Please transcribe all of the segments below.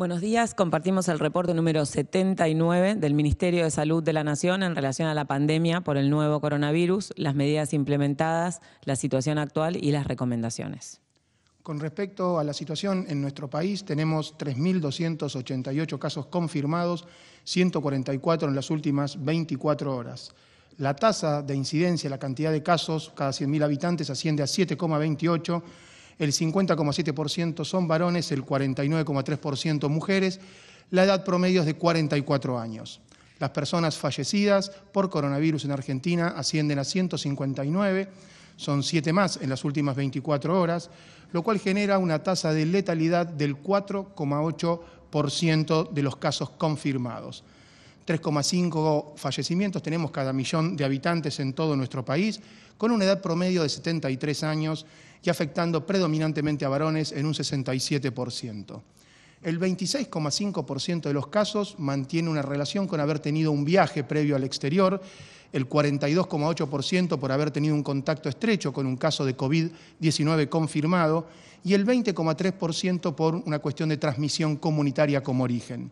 Buenos días, compartimos el reporte número 79 del Ministerio de Salud de la Nación en relación a la pandemia por el nuevo coronavirus, las medidas implementadas, la situación actual y las recomendaciones. Con respecto a la situación en nuestro país, tenemos 3.288 casos confirmados, 144 en las últimas 24 horas. La tasa de incidencia, la cantidad de casos cada 100.000 habitantes asciende a 7,28 el 50,7% son varones, el 49,3% mujeres, la edad promedio es de 44 años. Las personas fallecidas por coronavirus en Argentina ascienden a 159, son 7 más en las últimas 24 horas, lo cual genera una tasa de letalidad del 4,8% de los casos confirmados. 3,5 fallecimientos tenemos cada millón de habitantes en todo nuestro país, con una edad promedio de 73 años y afectando predominantemente a varones en un 67%. El 26,5% de los casos mantiene una relación con haber tenido un viaje previo al exterior, el 42,8% por haber tenido un contacto estrecho con un caso de COVID-19 confirmado y el 20,3% por una cuestión de transmisión comunitaria como origen.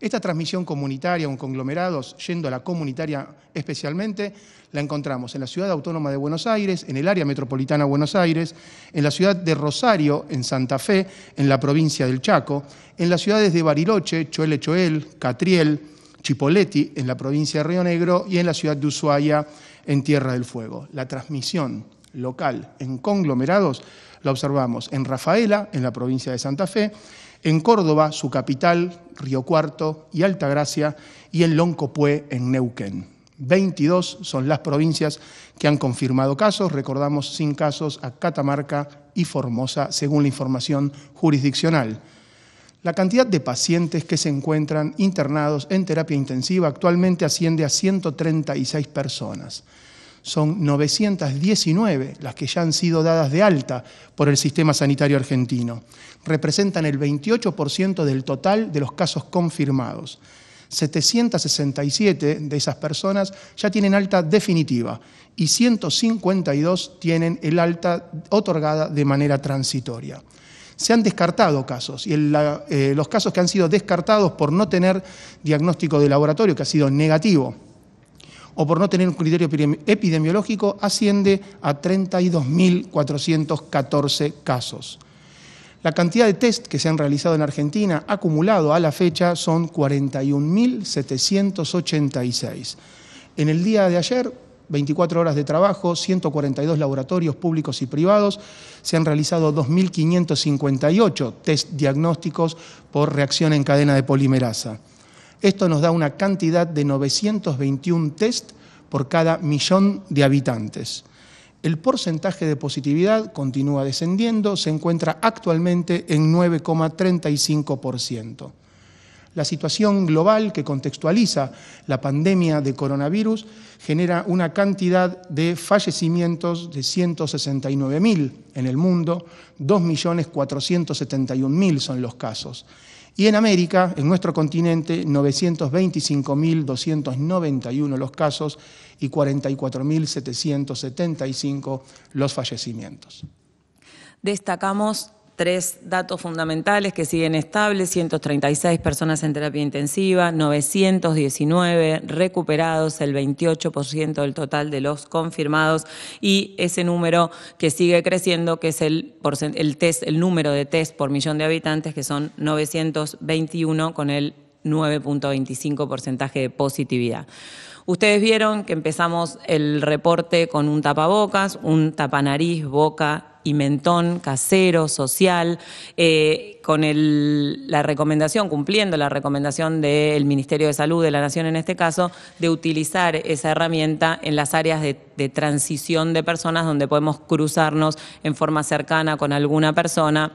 Esta transmisión comunitaria o en conglomerados, yendo a la comunitaria especialmente, la encontramos en la Ciudad Autónoma de Buenos Aires, en el área metropolitana de Buenos Aires, en la ciudad de Rosario, en Santa Fe, en la provincia del Chaco, en las ciudades de Bariloche, Choel Choel, Catriel, Chipoleti, en la provincia de Río Negro, y en la ciudad de Ushuaia, en Tierra del Fuego. La transmisión local en conglomerados la observamos en Rafaela, en la provincia de Santa Fe, en Córdoba, su capital, Río Cuarto y Altagracia, y en Loncopué, en Neuquén. 22 son las provincias que han confirmado casos, recordamos sin casos a Catamarca y Formosa, según la información jurisdiccional. La cantidad de pacientes que se encuentran internados en terapia intensiva actualmente asciende a 136 personas son 919 las que ya han sido dadas de alta por el sistema sanitario argentino. Representan el 28% del total de los casos confirmados. 767 de esas personas ya tienen alta definitiva y 152 tienen el alta otorgada de manera transitoria. Se han descartado casos y eh, los casos que han sido descartados por no tener diagnóstico de laboratorio, que ha sido negativo, o por no tener un criterio epidemiológico asciende a 32.414 casos. La cantidad de test que se han realizado en Argentina acumulado a la fecha son 41.786. En el día de ayer, 24 horas de trabajo, 142 laboratorios públicos y privados, se han realizado 2.558 test diagnósticos por reacción en cadena de polimerasa. Esto nos da una cantidad de 921 test por cada millón de habitantes. El porcentaje de positividad continúa descendiendo, se encuentra actualmente en 9,35%. La situación global que contextualiza la pandemia de coronavirus genera una cantidad de fallecimientos de 169.000 en el mundo, 2.471.000 son los casos. Y en América, en nuestro continente, 925.291 los casos y 44.775 los fallecimientos. Destacamos tres datos fundamentales que siguen estables, 136 personas en terapia intensiva, 919 recuperados, el 28% del total de los confirmados y ese número que sigue creciendo, que es el, el, el número de test por millón de habitantes, que son 921 con el 9.25% de positividad. Ustedes vieron que empezamos el reporte con un tapabocas, un tapanariz, boca y Mentón, casero, social, eh, con la recomendación, cumpliendo la recomendación del Ministerio de Salud de la Nación en este caso, de utilizar esa herramienta en las áreas de transición de personas donde podemos cruzarnos en forma cercana con alguna persona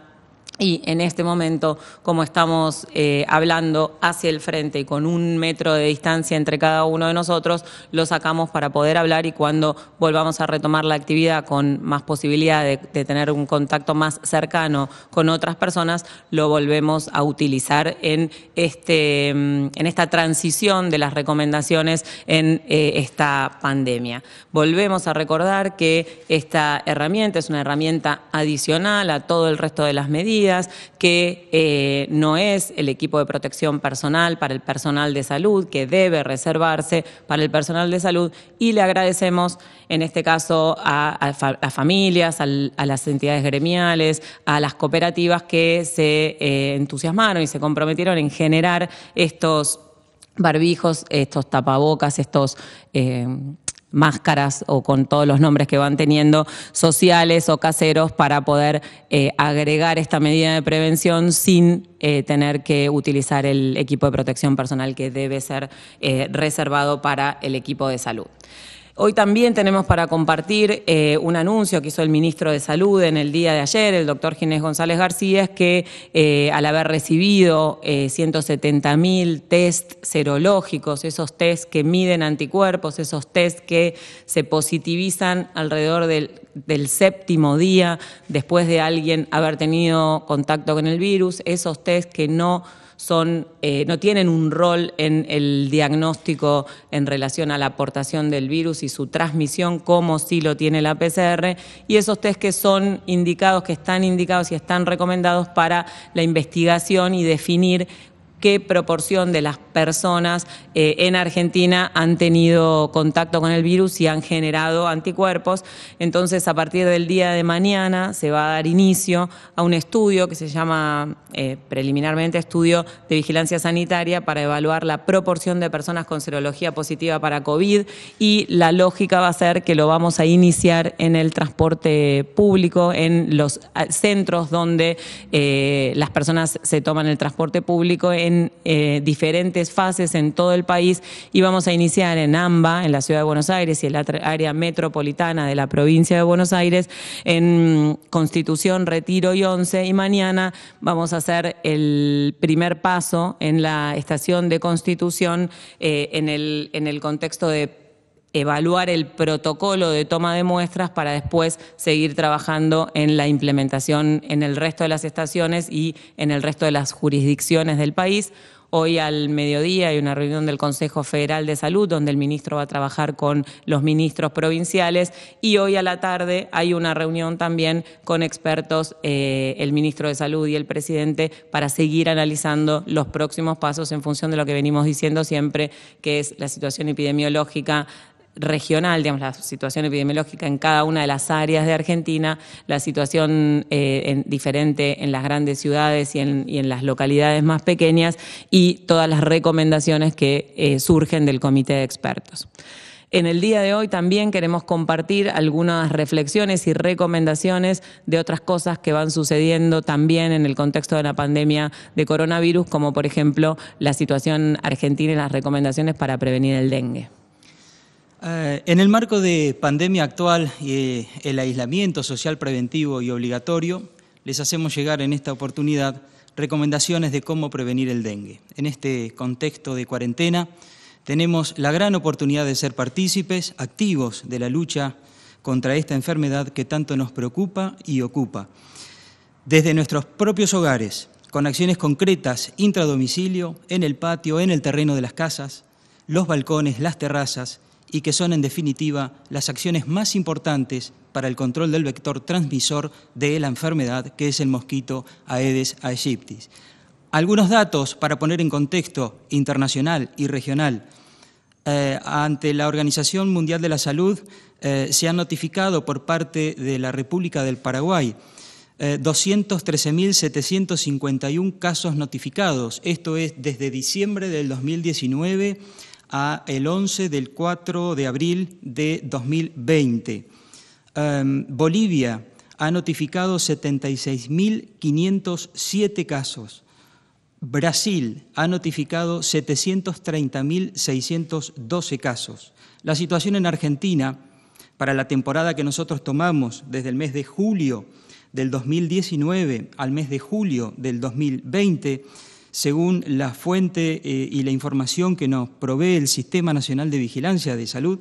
y en este momento, como estamos eh, hablando hacia el frente y con un metro de distancia entre cada uno de nosotros, lo sacamos para poder hablar y cuando volvamos a retomar la actividad con más posibilidad de, tener un contacto más cercano con otras personas, lo volvemos a utilizar en, este, mm, en esta transición de las recomendaciones en eh, esta pandemia. Volvemos a recordar que esta herramienta es una herramienta adicional a todo el resto de las medidas que eh, no es el equipo de protección personal para el personal de salud, que debe reservarse para el personal de salud, y le agradecemos en este caso a, las familias, a, las entidades gremiales, a las cooperativas que se eh, entusiasmaron y se comprometieron en generar estos barbijos, estos tapabocas, estos... Eh, máscaras o con todos los nombres que van teniendo sociales o caseros para poder eh, agregar esta medida de prevención sin eh, tener que utilizar el equipo de protección personal que debe ser eh, reservado para el equipo de salud. Hoy también tenemos para compartir eh, un anuncio que hizo el ministro de Salud en el día de ayer, el doctor Ginés González García, que eh, al haber recibido eh, 170 mil test serológicos, esos test que miden anticuerpos, esos test que se positivizan alrededor del del séptimo día después de alguien haber tenido contacto con el virus, esos test que no son, eh, no tienen un rol en el diagnóstico en relación a la aportación del virus y su transmisión, como sí lo tiene la PCR, y esos test que son indicados, que están indicados y están recomendados para la investigación y definir qué proporción de las personas eh, en Argentina han tenido contacto con el virus y han generado anticuerpos. Entonces, a partir del día de mañana se va a dar inicio a un estudio que se llama eh, preliminarmente Estudio de Vigilancia Sanitaria para evaluar la proporción de personas con serología positiva para COVID y la lógica va a ser que lo vamos a iniciar en el transporte público, en los eh, centros donde las personas se toman el transporte público, en eh, diferentes fases en todo el país y vamos a iniciar en AMBA, en la ciudad de Buenos Aires y en la área metropolitana de la provincia de Buenos Aires, en Constitución, Retiro y Once y mañana vamos a hacer el primer paso en la estación de Constitución eh, en, el, en el contexto de evaluar el protocolo de toma de muestras para después seguir trabajando en la implementación en el resto de las estaciones y en el resto de las jurisdicciones del país. Hoy al mediodía hay una reunión del Consejo Federal de Salud donde el ministro va a trabajar con los ministros provinciales y hoy a la tarde hay una reunión también con expertos, eh, el ministro de Salud y el presidente, para seguir analizando los próximos pasos en función de lo que venimos diciendo siempre, que es la situación epidemiológica, regional, digamos, la situación epidemiológica en cada una de las áreas de Argentina, la situación eh, diferente en las grandes ciudades y en, las localidades más pequeñas y todas las recomendaciones que eh, surgen del comité de expertos. En el día de hoy también queremos compartir algunas reflexiones y recomendaciones de otras cosas que van sucediendo también en el contexto de la pandemia de coronavirus, como por ejemplo la situación argentina y las recomendaciones para prevenir el dengue. Eh, en el marco de pandemia actual y eh, el aislamiento social preventivo y obligatorio, les hacemos llegar en esta oportunidad recomendaciones de cómo prevenir el dengue. En este contexto de cuarentena, tenemos la gran oportunidad de ser partícipes activos de la lucha contra esta enfermedad que tanto nos preocupa y ocupa. Desde nuestros propios hogares, con acciones concretas intradomicilio, en el patio, en el terreno de las casas, los balcones, las terrazas y que son en definitiva las acciones más importantes para el control del vector transmisor de la enfermedad que es el mosquito Aedes aegyptis. Algunos datos para poner en contexto internacional y regional. Eh, ante la Organización Mundial de la Salud eh, se han notificado por parte de la República del Paraguay 213.751 eh, casos notificados. Esto es desde diciembre del 2019 a el 11 del 4 de abril de 2020. Em, Bolivia ha notificado 76.507 casos. Brasil ha notificado 730.612 casos. La situación en Argentina, para la temporada que nosotros tomamos desde el mes de julio del 2019 al mes de julio del 2020, según la fuente eh, y la información que nos provee el Sistema Nacional de Vigilancia de Salud,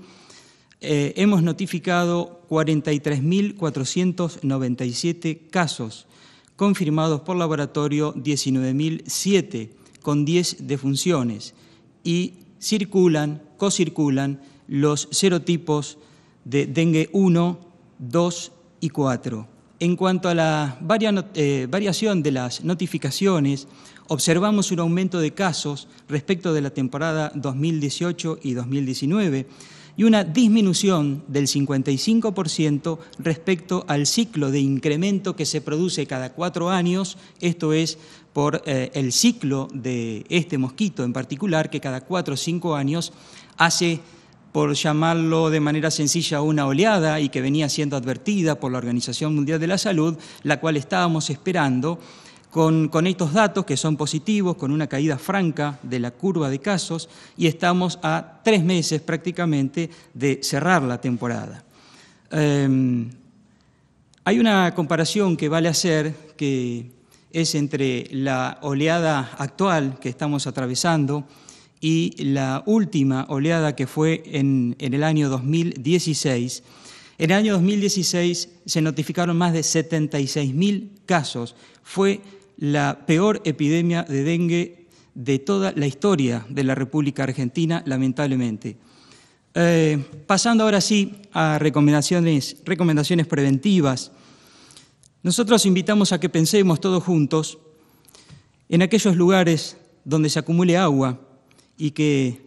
eh, hemos notificado 43.497 casos, confirmados por laboratorio 19.007, con 10 defunciones, y circulan, cocirculan los serotipos de dengue 1, 2 y 4. En cuanto a la eh, variación de las notificaciones, observamos un aumento de casos respecto de la temporada 2018 y 2019 y una disminución del 55% respecto al ciclo de incremento que se produce cada cuatro años, esto es por eh, el ciclo de este mosquito en particular, que cada cuatro o cinco años hace por llamarlo de manera sencilla, una oleada y que venía siendo advertida por la Organización Mundial de la Salud, la cual estábamos esperando, con, estos datos que son positivos, con una caída franca de la curva de casos y estamos a tres meses prácticamente de cerrar la temporada. Em, hay una comparación que vale hacer que es entre la oleada actual que estamos atravesando, y la última oleada que fue en, el año 2016, en el año 2016 se notificaron más de 76.000 casos. Fue la peor epidemia de dengue de toda la historia de la República Argentina, lamentablemente. Eh, pasando ahora sí a recomendaciones preventivas, nosotros invitamos a que pensemos todos juntos en aquellos lugares donde se acumule agua, y que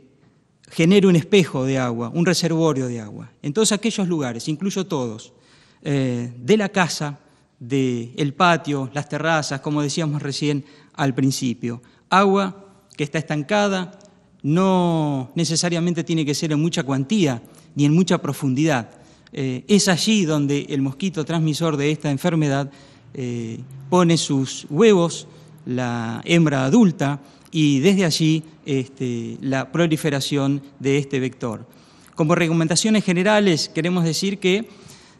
genere un espejo de agua, un reservorio de agua. En todos aquellos lugares, incluyo todos, eh, de la casa, del patio, las terrazas, como decíamos recién al principio. Agua que está estancada no necesariamente tiene que ser en mucha cuantía ni en mucha profundidad. Eh, es allí donde el mosquito transmisor de esta enfermedad eh, pone sus huevos, la hembra adulta, y desde allí este, la proliferación de este vector. Como recomendaciones generales, queremos decir que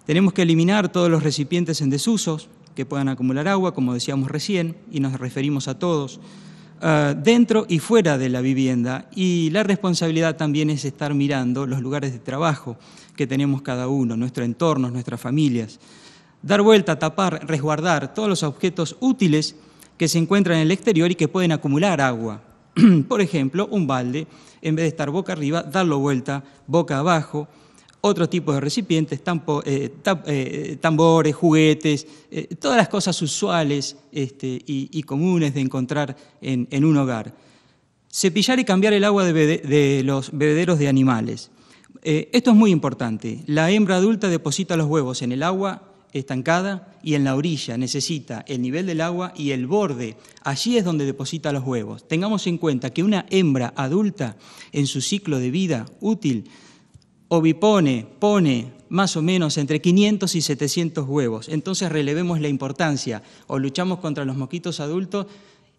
tenemos que eliminar todos los recipientes en desusos que puedan acumular agua, como decíamos recién, y nos referimos a todos, ah, dentro y fuera de la vivienda. Y la responsabilidad también es estar mirando los lugares de trabajo que tenemos cada uno, nuestro entorno, nuestras familias. Dar vuelta, tapar, resguardar todos los objetos útiles que se encuentran en el exterior y que pueden acumular agua. Por ejemplo, un balde, en vez de estar boca arriba, darlo vuelta boca abajo. Otro tipo de recipientes, eh, eh, tambores, juguetes, eh, todas las cosas usuales este, y, comunes de encontrar en, un hogar. Cepillar y cambiar el agua de los bebederos de animales. esto es muy importante. La hembra adulta deposita los huevos en el agua estancada y en la orilla necesita el nivel del agua y el borde. Allí es donde deposita los huevos. Tengamos en cuenta que una hembra adulta en su ciclo de vida útil ovipone, pone más o menos entre 500 y 700 huevos. Entonces relevemos la importancia o luchamos contra los mosquitos adultos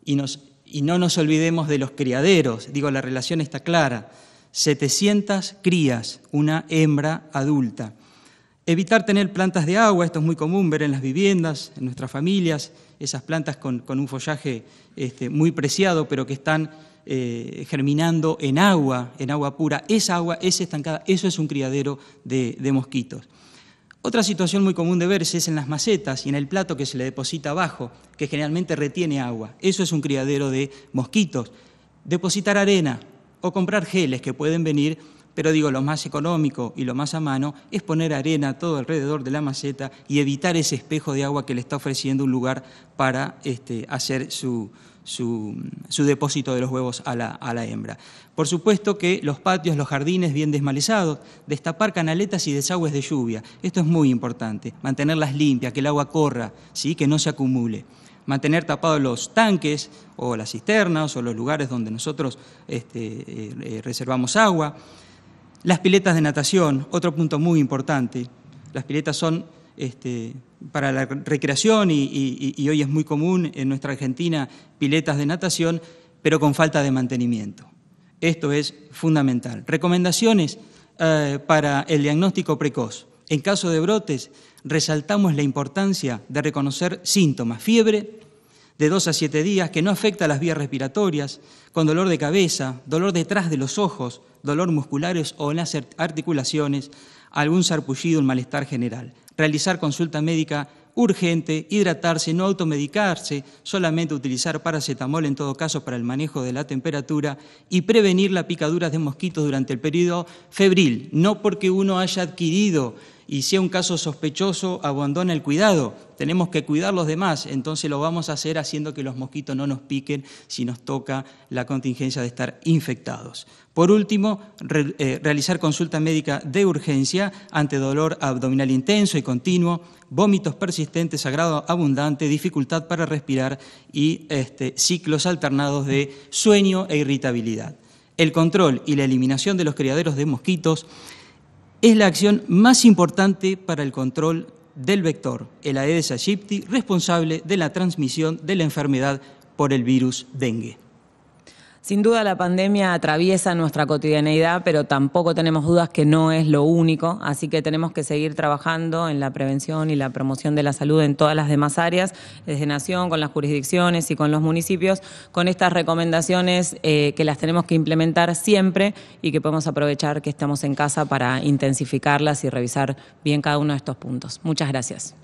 y, nos, y no nos olvidemos de los criaderos. Digo, la relación está clara. 700 crías, una hembra adulta. Evitar tener plantas de agua, esto es muy común ver en las viviendas, en nuestras familias, esas plantas con, un follaje este, muy preciado, pero que están eh, germinando en agua, en agua pura. Esa agua es estancada, eso es un criadero de, de mosquitos. Otra situación muy común de verse es en las macetas y en el plato que se le deposita abajo, que generalmente retiene agua. Eso es un criadero de mosquitos. Depositar arena o comprar geles que pueden venir pero digo, lo más económico y lo más a mano es poner arena todo alrededor de la maceta y evitar ese espejo de agua que le está ofreciendo un lugar para este, hacer su, su, depósito de los huevos a la, hembra. Por supuesto que los patios, los jardines bien desmalezados, destapar canaletas y desagües de lluvia. Esto es muy importante, mantenerlas limpias, que el agua corra, ¿sí? que no se acumule. Mantener tapados los tanques o las cisternas o los lugares donde nosotros este, eh, eh, reservamos agua. Las piletas de natación, otro punto muy importante. Las piletas son este, para la recreación y, hoy es muy común en nuestra Argentina piletas de natación, pero con falta de mantenimiento. Esto es fundamental. Recomendaciones eh, para el diagnóstico precoz. En caso de brotes, resaltamos la importancia de reconocer síntomas, fiebre, de 2 a 7 días, que no afecta a las vías respiratorias, con dolor de cabeza, dolor detrás de los ojos, dolor musculares o en las articulaciones, algún sarpullido, un malestar general. Realizar consulta médica urgente, hidratarse, no automedicarse, solamente utilizar paracetamol en todo caso para el manejo de la temperatura y prevenir las picaduras de mosquitos durante el periodo febril, no porque uno haya adquirido y si es un caso sospechoso, abandona el cuidado. Tenemos que cuidar los demás, entonces lo vamos a hacer haciendo que los mosquitos no nos piquen si nos toca la contingencia de estar infectados. Por último, eh, realizar consulta médica de urgencia ante dolor abdominal intenso y continuo, vómitos persistentes, sagrado abundante, dificultad para respirar y este, ciclos alternados de sueño e irritabilidad. El control y la eliminación de los criaderos de mosquitos es la acción más importante para el control del vector, el Aedes aegypti, responsable de la transmisión de la enfermedad por el virus dengue. Sin duda la pandemia atraviesa nuestra cotidianeidad, pero tampoco tenemos dudas que no es lo único, así que tenemos que seguir trabajando en la prevención y la promoción de la salud en todas las demás áreas, desde Nación, con las jurisdicciones y con los municipios, con estas recomendaciones eh, que las tenemos que implementar siempre y que podemos aprovechar que estamos en casa para intensificarlas y revisar bien cada uno de estos puntos. Muchas gracias.